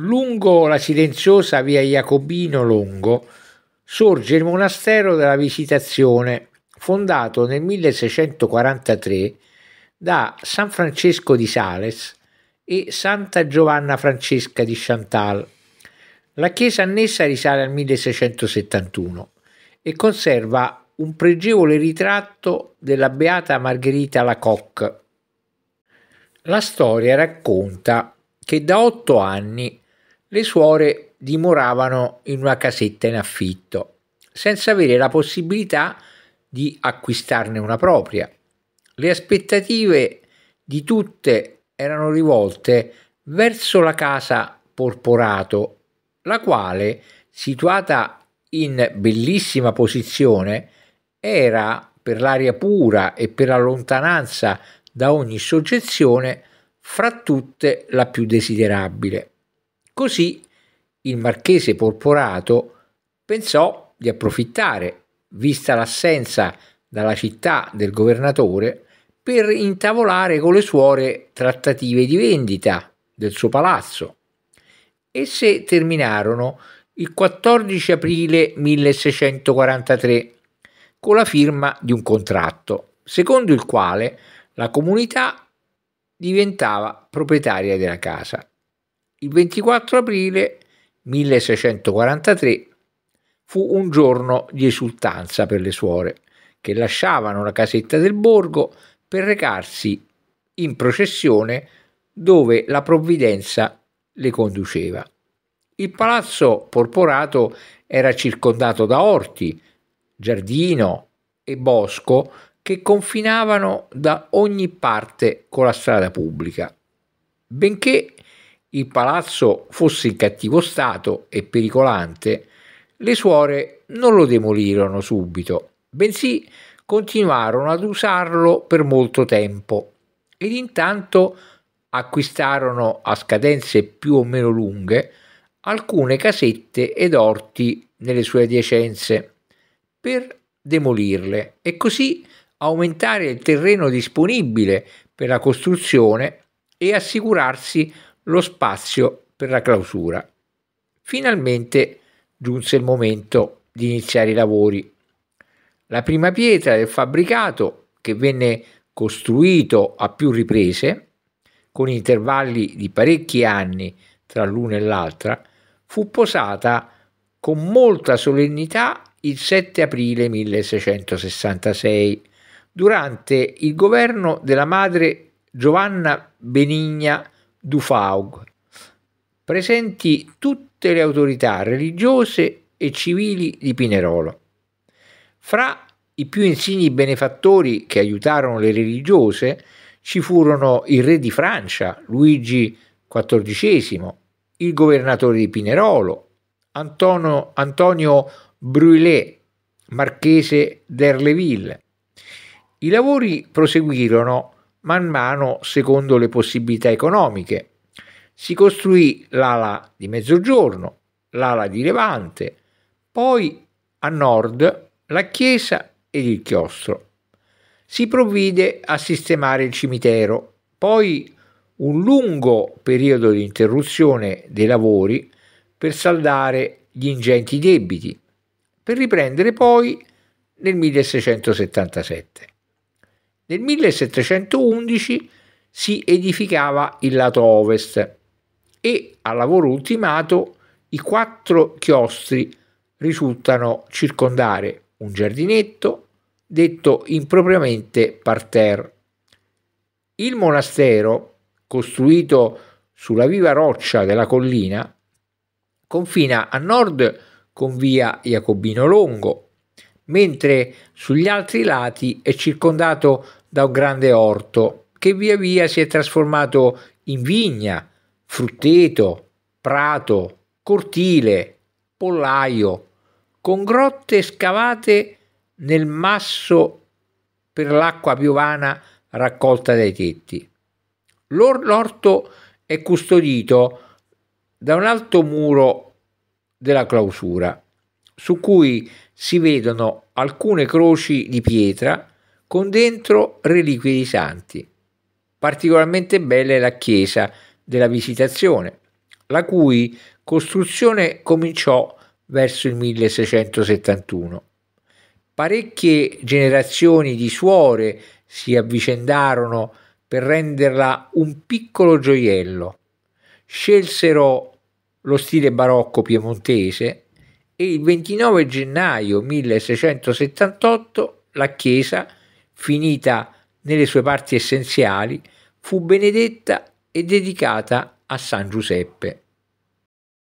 Lungo la silenziosa via Jacobino Longo sorge il monastero della Visitazione, fondato nel 1643 da San Francesco di Sales e Santa Giovanna Francesca di Chantal. La chiesa annessa risale al 1671 e conserva un pregevole ritratto della beata Margherita Lacocque. La storia racconta che da otto anni le suore dimoravano in una casetta in affitto, senza avere la possibilità di acquistarne una propria. Le aspettative di tutte erano rivolte verso la casa Porporato, la quale, situata in bellissima posizione, era per l'aria pura e per la lontananza da ogni soggezione fra tutte la più desiderabile. Così il marchese Porporato pensò di approfittare, vista l'assenza dalla città del governatore, per intavolare con le suore trattative di vendita del suo palazzo. Esse terminarono il 14 aprile 1643 con la firma di un contratto, secondo il quale la comunità diventava proprietaria della casa. Il 24 aprile 1643 fu un giorno di esultanza per le suore, che lasciavano la casetta del borgo per recarsi in processione dove la provvidenza le conduceva. Il palazzo porporato era circondato da orti, giardino e bosco che confinavano da ogni parte con la strada pubblica. Benché il palazzo fosse in cattivo stato e pericolante, le suore non lo demolirono subito, bensì continuarono ad usarlo per molto tempo ed intanto acquistarono a scadenze più o meno lunghe alcune casette ed orti nelle sue adiacenze per demolirle e così aumentare il terreno disponibile per la costruzione e assicurarsi lo spazio per la clausura. Finalmente giunse il momento di iniziare i lavori. La prima pietra del fabbricato, che venne costruito a più riprese, con intervalli di parecchi anni tra l'una e l'altra, fu posata con molta solennità il 7 aprile 1666 durante il governo della madre Giovanna Benigna Dufaug, presenti tutte le autorità religiose e civili di Pinerolo. Fra i più insigni benefattori che aiutarono le religiose ci furono il re di Francia, Luigi XIV, il governatore di Pinerolo, Antonio, Antonio Brulé, marchese d'Erleville. I lavori proseguirono man mano secondo le possibilità economiche. Si costruì l'ala di mezzogiorno, l'ala di levante, poi a nord la chiesa ed il chiostro. Si provvide a sistemare il cimitero, poi un lungo periodo di interruzione dei lavori per saldare gli ingenti debiti, per riprendere poi nel 1677. Nel 1711 si edificava il lato ovest e al lavoro ultimato i quattro chiostri risultano circondare un giardinetto detto impropriamente parterre. Il monastero, costruito sulla viva roccia della collina, confina a nord con via Jacobino Longo, mentre sugli altri lati è circondato da un grande orto che via via si è trasformato in vigna, frutteto, prato, cortile, pollaio, con grotte scavate nel masso per l'acqua piovana raccolta dai tetti. L'orto è custodito da un alto muro della clausura, su cui si vedono alcune croci di pietra con dentro reliquie di santi. Particolarmente bella è la chiesa della Visitazione, la cui costruzione cominciò verso il 1671. Parecchie generazioni di suore si avvicendarono per renderla un piccolo gioiello. Scelsero lo stile barocco piemontese e il 29 gennaio 1678 la chiesa finita nelle sue parti essenziali, fu benedetta e dedicata a San Giuseppe.